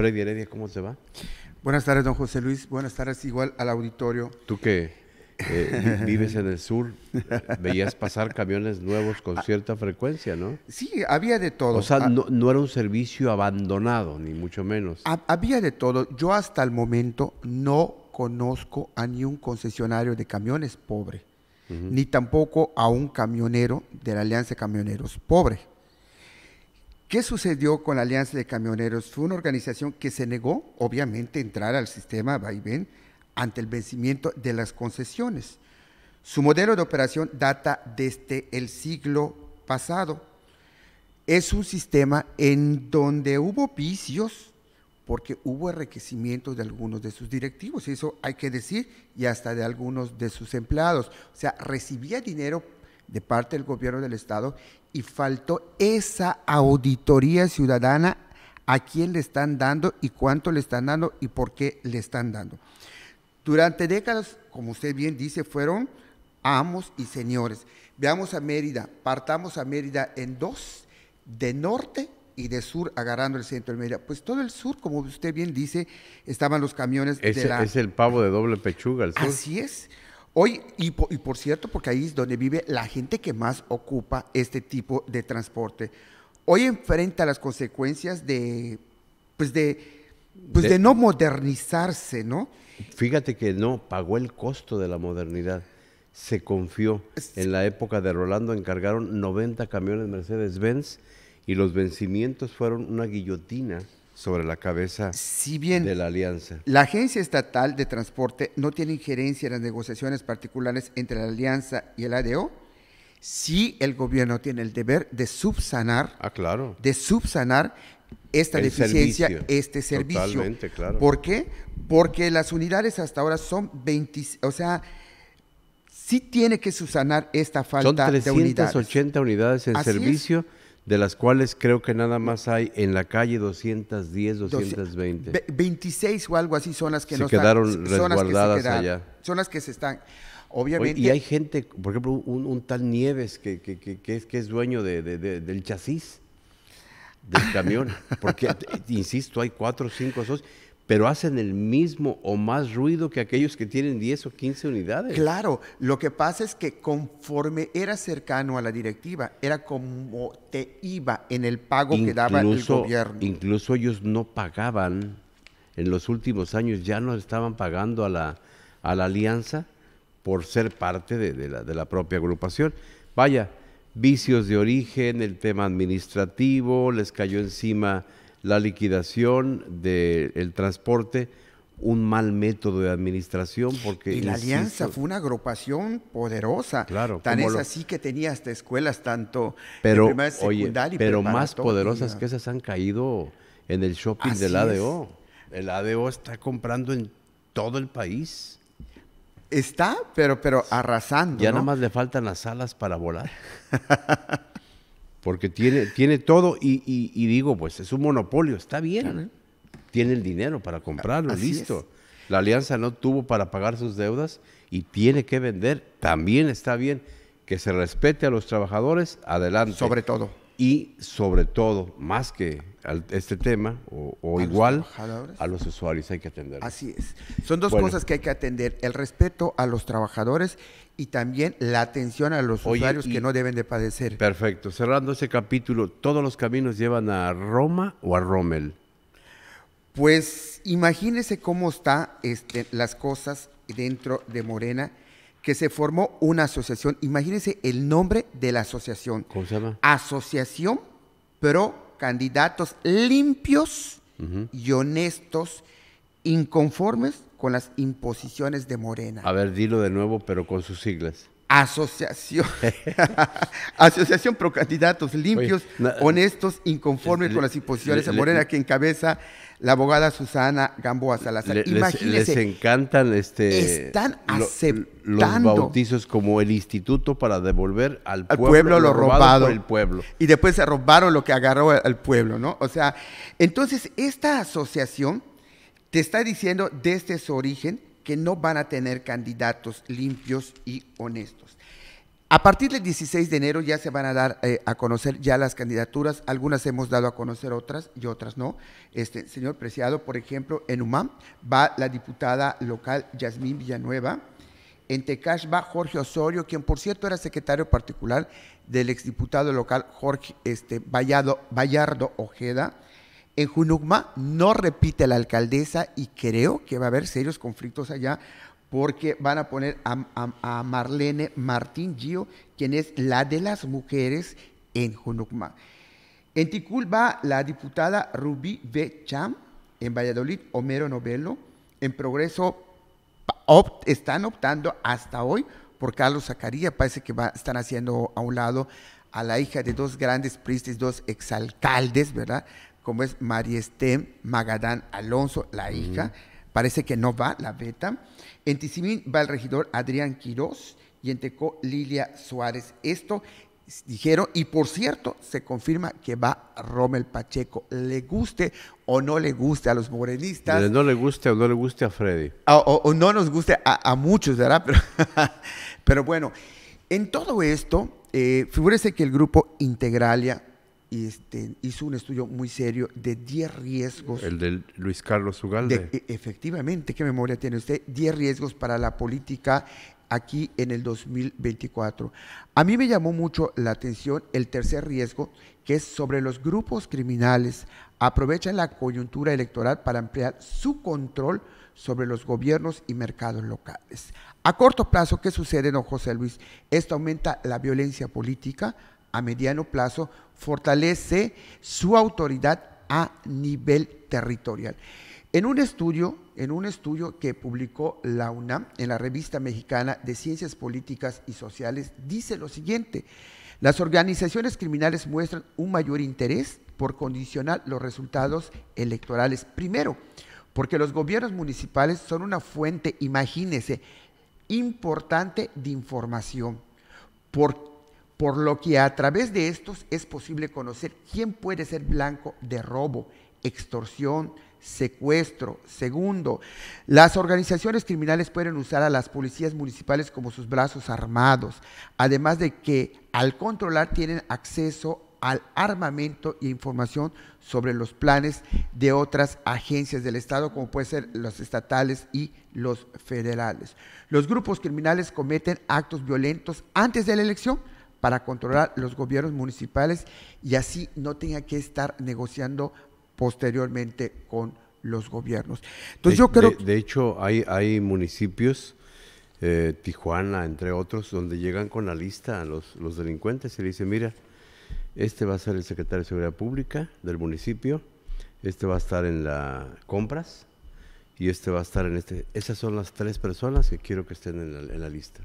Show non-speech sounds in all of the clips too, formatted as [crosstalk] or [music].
Freddy Heredia, ¿cómo se va? Buenas tardes, don José Luis. Buenas tardes igual al auditorio. Tú que eh, vives en el sur, veías pasar camiones nuevos con ah. cierta frecuencia, ¿no? Sí, había de todo. O sea, ah. no, era un servicio abandonado, ni mucho menos. Había de todo. Yo hasta el momento no conozco a ni un concesionario de camiones pobre, ni tampoco a un camionero de la Alianza de Camioneros pobre. ¿Qué sucedió con la Alianza de Camioneros? Fue una organización que se negó, obviamente, a entrar al sistema vaivén ante el vencimiento de las concesiones. Su modelo de operación data desde el siglo pasado. Es un sistema en donde hubo vicios porque hubo enriquecimiento de algunos de sus directivos, y eso hay que decir, y hasta de algunos de sus empleados. O sea, recibía dinero de parte del gobierno del Estado y faltó esa auditoría ciudadana a quién le están dando y cuánto le están dando y por qué le están dando. Durante décadas, como usted bien dice, fueron amos y señores. Veamos a Mérida, partamos a Mérida en dos, de norte y de sur agarrando el centro de Mérida. Pues todo el sur, como usted bien dice, estaban los camiones Es el pavo de doble pechuga, el sur. Así es. Hoy, y por, cierto, porque ahí es donde vive la gente que más ocupa este tipo de transporte, hoy enfrenta las consecuencias de, pues de, pues de no modernizarse, ¿no? Fíjate que no, pagó el costo de la modernidad se confió. En la época de Rolando encargaron 90 camiones Mercedes-Benz y los vencimientos fueron una guillotina sobre la cabeza de la alianza. La Agencia Estatal de Transporte no tiene injerencia en las negociaciones particulares entre la alianza y el ADO, sí el gobierno tiene el deber de subsanar, ah, claro. de subsanar esta deficiencia, este servicio. claro. ¿Por qué? Porque las unidades hasta ahora son 20, o sea, sí tiene que subsanar esta falta son 380 de unidades. en servicio de las cuales creo que nada más hay en la calle 210, 220. 26 o algo así son las que se no quedaron están, resguardadas allá. Son las que se están. Obviamente. y hay gente, por ejemplo, un, tal Nieves que, que, que, es, que es dueño de, del chasis del camión, porque, [laughs] insisto, hay cuatro o cinco socios pero hacen el mismo o más ruido que aquellos que tienen 10 o 15 unidades. Claro, lo que pasa es que conforme era cercano a la directiva, era como te iba en el pago que daba el gobierno. Incluso ellos no pagaban, en los últimos años ya no estaban pagando a la, a la alianza por ser parte de, de, la, de la propia agrupación. Vaya, vicios de origen, el tema administrativo, les cayó encima la liquidación del transporte un mal método de administración porque... Y la alianza fue una agrupación poderosa. Claro. Tan es así que tenía hasta escuelas tanto pero, Pero más poderosas que esas han caído en el shopping del ADO. El ADO está comprando en todo el país. Está, pero, pero arrasando. Ya nada más le faltan las alas para volar. [laughs] porque tiene, tiene todo y, digo, pues es un monopolio, está bien, ¿eh? tiene el dinero para comprarlo, listo. La alianza no tuvo para pagar sus deudas y tiene que vender, también está bien que se respete a los trabajadores, adelante. Sobre todo y sobre todo, más que este tema, o, igual, a los usuarios hay que atender. Así es. Son dos cosas que hay que atender, el respeto a los trabajadores y también la atención a los usuarios que no deben de padecer. Perfecto. Cerrando ese capítulo, ¿todos los caminos llevan a Roma o a Rommel? Pues imagínese cómo están este, las cosas dentro de Morena que se formó una asociación. Imagínense el nombre de la asociación. ¿Cómo se llama? Asociación Pro Candidatos Limpios y Honestos Inconformes con las imposiciones de Morena. A ver, dilo de nuevo, pero con sus siglas. Asociación. [laughs] Asociación pro candidatos limpios, honestos, inconformes con las imposiciones de Morena, que encabeza la abogada Susana Gamboa Salazar. Imagínense. Les, encantan este. Están Los bautizos como el instituto para devolver al pueblo, lo, robado. pueblo. Y después se robaron lo que agarró al pueblo, ¿no? O sea, entonces esta asociación te está diciendo desde su origen que no van a tener candidatos limpios y honestos. A partir del 16 de enero ya se van a dar eh, a conocer ya las candidaturas, algunas hemos dado a conocer otras y otras no. Este señor Preciado, por ejemplo, en UMAM va la diputada local Yasmín Villanueva, en Tecash va Jorge Osorio, quien por cierto era secretario particular del exdiputado local Jorge este, Vallardo Ojeda, en Junucma no repite la alcaldesa y creo que va a haber serios conflictos allá porque van a poner a, Marlene Martín Gio, quien es la de las mujeres en Junucma. En Ticul va la diputada Rubí B. Cham, en Valladolid Homero Novello. en Progreso están optando hasta hoy por Carlos Zacarías, parece que están haciendo a un lado a la hija de dos grandes priestes, dos exalcaldes, ¿verdad? como es María Estem Magadán Alonso, la hija, parece que no va la beta. En va el regidor Adrián Quirós y en Teco, Lilia Suárez. Esto dijeron, y por cierto, se confirma que va Rommel Pacheco, le guste o no le guste a los morenistas. No le guste o no le guste a Freddy. Ah, o, no nos guste a, muchos, ¿verdad? [laughs] Pero, bueno, en todo esto, eh, figúrese que el grupo Integralia este, hizo un estudio muy serio de 10 riesgos. El de Luis Carlos Ugalde. E, efectivamente, ¿qué memoria tiene usted? 10 riesgos para la política aquí en el 2024. A mí me llamó mucho la atención el tercer riesgo, que es sobre los grupos criminales. Aprovechan la coyuntura electoral para ampliar su control sobre los gobiernos y mercados locales. A corto plazo, ¿qué sucede, don José Luis? Esto aumenta la violencia política, a mediano plazo fortalece su autoridad a nivel territorial. En un estudio, en un estudio que publicó la UNAM en la Revista Mexicana de Ciencias Políticas y Sociales dice lo siguiente: las organizaciones criminales muestran un mayor interés por condicionar los resultados electorales primero, porque los gobiernos municipales son una fuente, imagínense, importante de información. ¿Por por lo que a través de estos es posible conocer quién puede ser blanco de robo, extorsión, secuestro. Segundo, las organizaciones criminales pueden usar a las policías municipales como sus brazos armados, además de que al controlar tienen acceso al armamento e información sobre los planes de otras agencias del Estado, como pueden ser los estatales y los federales. Los grupos criminales cometen actos violentos antes de la elección, para controlar los gobiernos municipales y así no tenga que estar negociando posteriormente con los gobiernos. Entonces de, yo creo... De, hecho, hay, hay municipios, eh, Tijuana, entre otros, donde llegan con la lista a los, los delincuentes y le dicen, mira, este va a ser el secretario de Seguridad Pública del municipio, este va a estar en las compras, y este va a estar en este. Esas son las tres personas que quiero que estén en la, lista.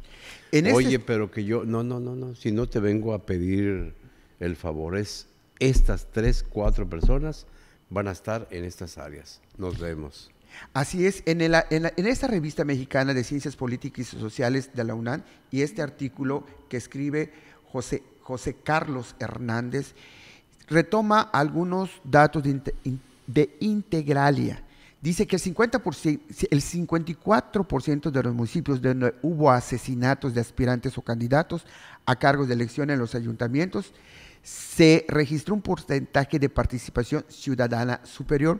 Este Oye, pero que yo, no, no, no, no, si no te vengo a pedir el favor, es estas tres, cuatro personas van a estar en estas áreas. Nos vemos. Así es, en, en, esta revista mexicana de Ciencias Políticas y Sociales de la UNAM y este artículo que escribe José, José Carlos Hernández retoma algunos datos de, de Integralia, Dice que el, 54% de los municipios donde hubo asesinatos de aspirantes o candidatos a cargos de elección en los ayuntamientos, se registró un porcentaje de participación ciudadana superior.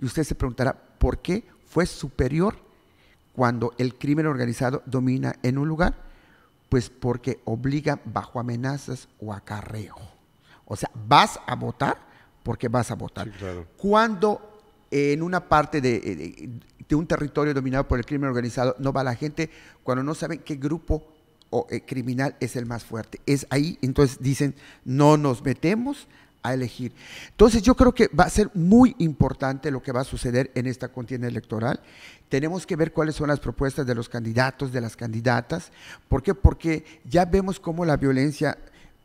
Y usted se preguntará, ¿por qué fue superior cuando el crimen organizado domina en un lugar? Pues porque obliga bajo amenazas o acarreo. O sea, vas a votar porque vas a votar. Cuando en una parte eh, de, un territorio dominado por el crimen organizado, no va la gente cuando no saben qué grupo o, eh, criminal es el más fuerte. Es ahí, entonces dicen, no nos metemos a elegir. Entonces yo creo que va a ser muy importante lo que va a suceder en esta contienda electoral. Tenemos que ver cuáles son las propuestas de los candidatos, de las candidatas. ¿Por qué? Porque ya vemos cómo la violencia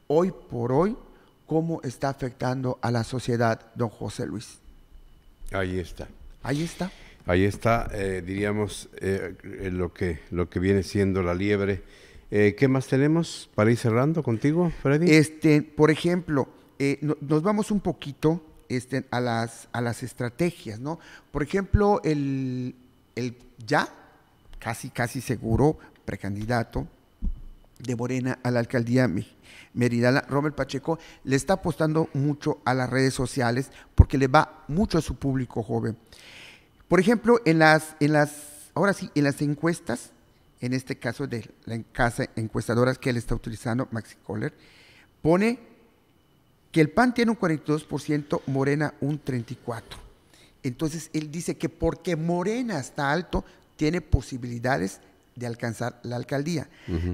hoy por hoy, cómo está afectando a la sociedad, don José Luis. Ahí está. Ahí está. Ahí está, eh, diríamos, eh, lo, que, lo que viene siendo la liebre. Eh, ¿Qué más tenemos para ir cerrando contigo, Freddy? Este, por ejemplo, nos vamos un poquito este, a, las, a las estrategias, ¿no? Por ejemplo, el, el ya, casi, casi seguro, precandidato de Morena a la alcaldía Meridiana, Robert Pacheco, le está apostando mucho a las redes sociales porque le va mucho a su público joven. Por ejemplo, en las, en las, ahora sí, en las encuestas, en este caso de la casa encuestadora que él está utilizando, Maxi Kohler, pone que el PAN tiene un 42%, Morena un 34%. Entonces él dice que porque Morena está alto, tiene posibilidades de alcanzar la alcaldía.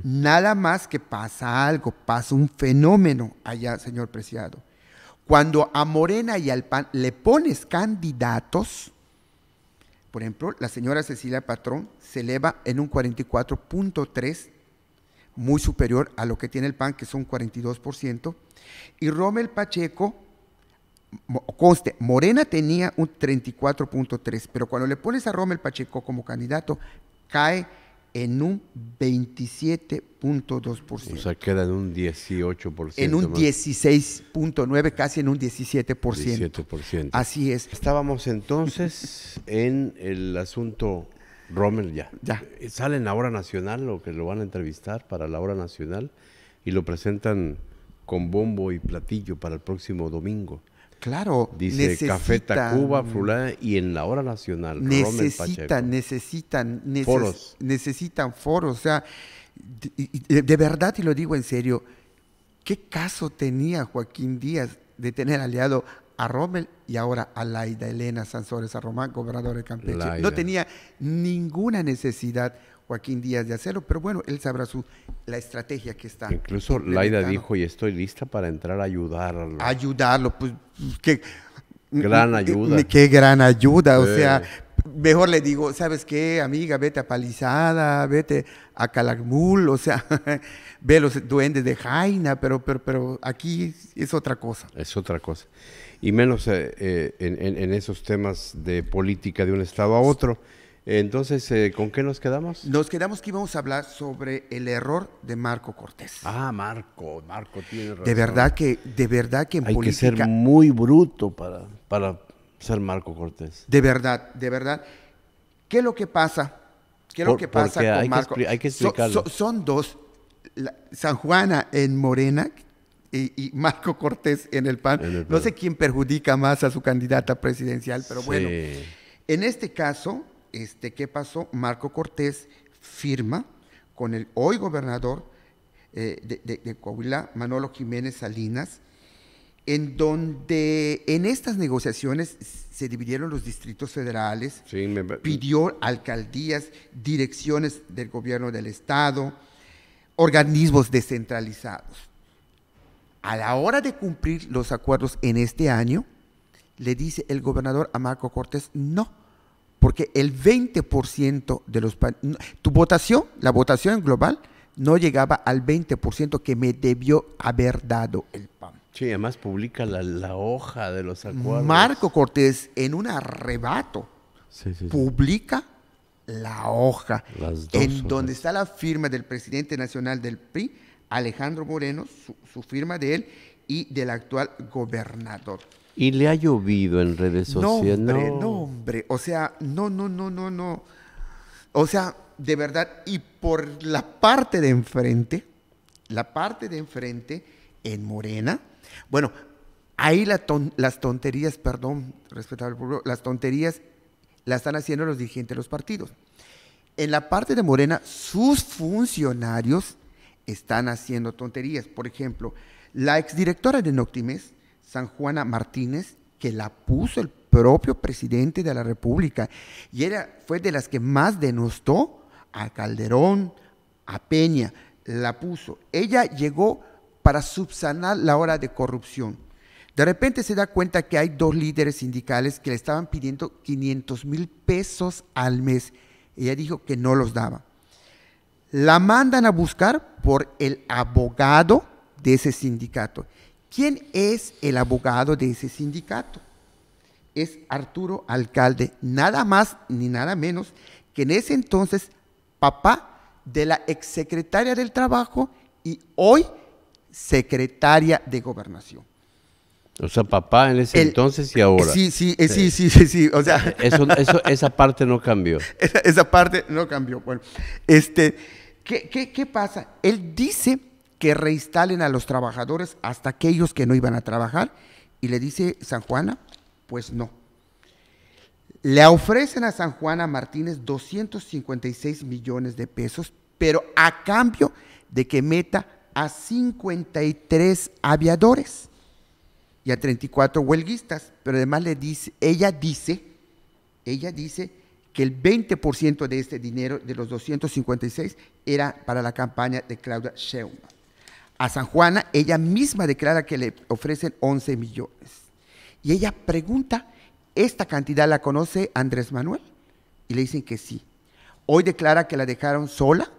Nada más que pasa algo, pasa un fenómeno allá, señor Preciado. Cuando a Morena y al PAN le pones candidatos, por ejemplo, la señora Cecilia Patrón se eleva en un 44.3, muy superior a lo que tiene el PAN, que son 42%, y Rommel Pacheco conste, Morena tenía un 34.3, pero cuando le pones a Rommel Pacheco como candidato, cae en un 27.2%. O sea, queda en un 18%. En un 16.9%, casi en un 17%. 17%. Así es. Estábamos entonces [laughs] en el asunto Rommel ya. Ya. Sale en la hora nacional, lo que lo van a entrevistar para la hora nacional, y lo presentan con bombo y platillo para el próximo domingo. Claro. Dice Café Tacuba, Fulana y en la hora nacional. Necesitan, necesitan, necesitan foros. O sea, de, verdad y lo digo en serio, ¿qué caso tenía Joaquín Díaz de tener aliado a Rommel y ahora a Laida Elena Sansores Román, gobernador de Campeche? No tenía ninguna necesidad. Joaquín Díaz de Acero, pero bueno, él sabrá su, la estrategia que está. Incluso Laida dijo, y estoy lista para entrar a ayudarlo. Ayudarlo, pues qué gran ayuda. Qué gran ayuda, o sea, mejor le digo, ¿sabes qué, amiga? Vete a Palizada, vete a Calakmul, o sea, [laughs] ve los duendes de Jaina, pero, pero, pero aquí es otra cosa. Es otra cosa. Y menos eh, eh, en, esos temas de política de un estado a otro. Entonces, eh, ¿con qué nos quedamos? Nos quedamos que íbamos a hablar sobre el error de Marco Cortés. Ah, Marco, Marco tiene razón. De verdad que, de verdad que en Hay que ser muy bruto para, para ser Marco Cortés. De verdad, de verdad. ¿Qué es lo que pasa? ¿Qué es lo que pasa con Marco? explicarlo. son dos, San Juana en Morena y, Marco Cortés en el, PAN. No sé quién perjudica más a su candidata presidencial, pero bueno. En este caso, este, ¿qué pasó? Marco Cortés firma con el hoy gobernador eh, de, Coahuila, Manolo Jiménez Salinas, en donde en estas negociaciones se dividieron los distritos federales, pidió alcaldías, direcciones del gobierno del Estado, organismos descentralizados. A la hora de cumplir los acuerdos en este año, le dice el gobernador a Marco Cortés, no, porque el 20% de los... Tu votación, la votación global, no llegaba al 20% que me debió haber dado el PAN. Sí, además publica la, hoja de los acuerdos. Marco Cortés, en un arrebato, publica la hoja, en donde está la firma del presidente nacional del PRI, Alejandro Moreno, su firma de él y del actual gobernador. Y le ha llovido en redes sociales. No, hombre, no. hombre. O sea, no, no, no, no, no. O sea, de verdad, y por la parte de enfrente, la parte de enfrente en Morena, bueno, ahí las tonterías, perdón, respetable las tonterías las están haciendo los dirigentes de los partidos. En la parte de Morena, sus funcionarios están haciendo tonterías. Por ejemplo, la exdirectora de Noctimes, San Juana Martínez, que la puso el propio presidente de la República. Y era, fue de las que más denostó a Calderón, a Peña. La puso. Ella llegó para subsanar la hora de corrupción. De repente se da cuenta que hay dos líderes sindicales que le estaban pidiendo 500 mil pesos al mes. Ella dijo que no los daba. La mandan a buscar por el abogado de ese sindicato. ¿Quién es el abogado de ese sindicato? Es Arturo Alcalde, nada más ni nada menos que en ese entonces papá de la exsecretaria del Trabajo y hoy secretaria de Gobernación. O sea, papá en ese entonces y ahora. Sí, sí, sí, sí, sí, o sea. esa parte no cambió. Esa, parte no cambió. Bueno, este, ¿qué, qué pasa? Él dice que reinstalen a los trabajadores hasta aquellos que no iban a trabajar. Y le dice San Juana, pues no. Le ofrecen a San Juana Martínez 256 millones de pesos, pero a cambio de que meta a 53 aviadores y a 34 huelguistas. Pero además le dice, ella dice, ella dice que el 20% de este dinero, de los 256, era para la campaña de Claudia Sheinbaum a San Juana, ella misma declara que le ofrecen 11 millones. Y ella pregunta, ¿esta cantidad la conoce Andrés Manuel? Y le dicen que sí. Hoy declara que la dejaron sola.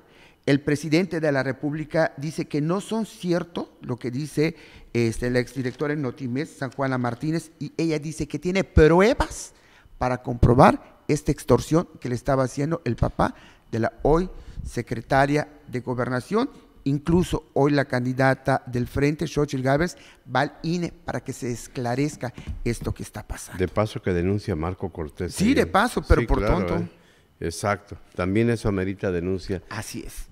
El presidente de la República dice que no son ciertos lo que dice el este, la exdirectora en Notimes, San Juana Martínez, y ella dice que tiene pruebas para comprobar esta extorsión que le estaba haciendo el papá de la hoy secretaria de Gobernación, Incluso hoy la candidata del frente, Xochitl Gávez, va al INE para que se esclarezca esto que está pasando. De paso que denuncia Marco Cortés. Sí, de paso, pero por tonto. ¿eh? Exacto. También eso amerita denuncia. Así es.